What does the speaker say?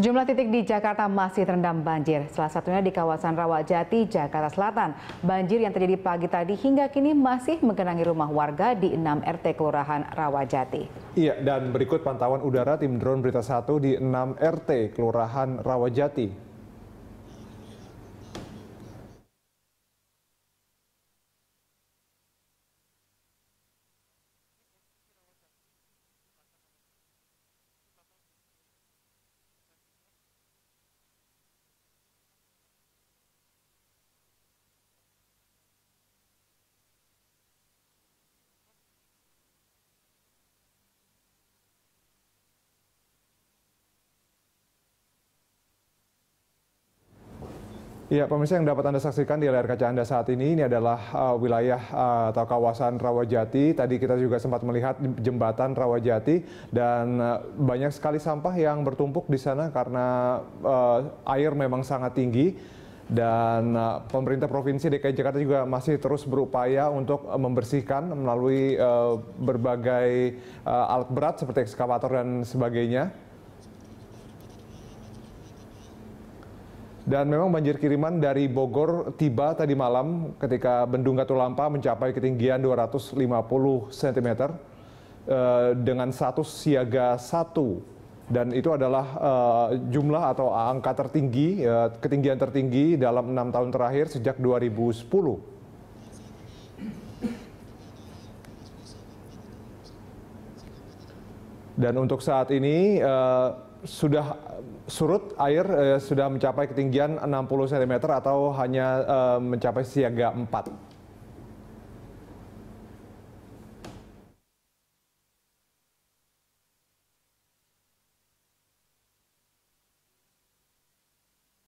Sejumlah titik di Jakarta masih terendam banjir, salah satunya di kawasan Rawajati, Jakarta Selatan. Banjir yang terjadi pagi tadi hingga kini masih menggenangi rumah warga di 6 RT Kelurahan Rawajati. Iya, dan berikut pantauan udara tim drone Berita 1 di 6 RT Kelurahan Rawajati. Ya, pemirsa yang dapat Anda saksikan di layar kaca Anda saat ini, ini adalah uh, wilayah uh, atau kawasan Rawajati. Tadi kita juga sempat melihat jembatan Rawajati dan uh, banyak sekali sampah yang bertumpuk di sana karena uh, air memang sangat tinggi. Dan uh, pemerintah Provinsi DKI Jakarta juga masih terus berupaya untuk uh, membersihkan melalui uh, berbagai uh, alat berat seperti ekskavator dan sebagainya. Dan memang banjir kiriman dari Bogor tiba tadi malam ketika Bendung Katulampa mencapai ketinggian 250 cm eh, dengan status siaga satu dan itu adalah uh, jumlah atau angka tertinggi, uh, ketinggian tertinggi dalam enam tahun terakhir sejak 2010. Dan untuk saat ini eh, sudah eh, surut air eh, sudah mencapai ketinggian 60 cm atau hanya eh, mencapai siaga 4?